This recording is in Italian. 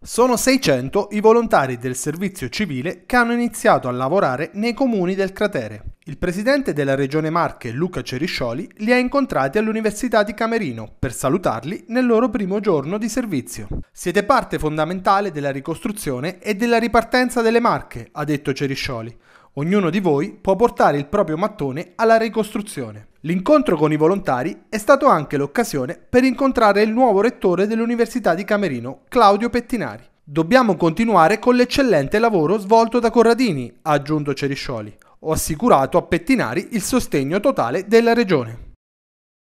Sono 600 i volontari del servizio civile che hanno iniziato a lavorare nei comuni del cratere. Il presidente della regione Marche, Luca Ceriscioli, li ha incontrati all'Università di Camerino per salutarli nel loro primo giorno di servizio. Siete parte fondamentale della ricostruzione e della ripartenza delle Marche, ha detto Ceriscioli. Ognuno di voi può portare il proprio mattone alla ricostruzione. L'incontro con i volontari è stato anche l'occasione per incontrare il nuovo rettore dell'Università di Camerino, Claudio Pettinari. Dobbiamo continuare con l'eccellente lavoro svolto da Corradini, ha aggiunto Ceriscioli. Ho assicurato a Pettinari il sostegno totale della Regione.